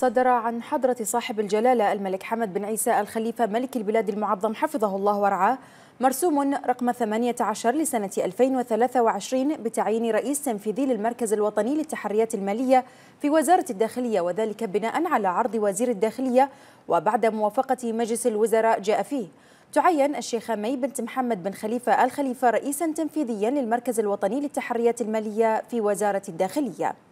صدر عن حضرة صاحب الجلالة الملك حمد بن عيسى الخليفة ملك البلاد المعظم حفظه الله ورعاه مرسوم رقم 18 لسنة 2023 بتعيين رئيس تنفيذي للمركز الوطني للتحريات المالية في وزارة الداخلية وذلك بناء على عرض وزير الداخلية وبعد موافقة مجلس الوزراء جاء فيه تعين الشيخة مي بنت محمد بن خليفة الخليفة رئيسا تنفيذيا للمركز الوطني للتحريات المالية في وزارة الداخلية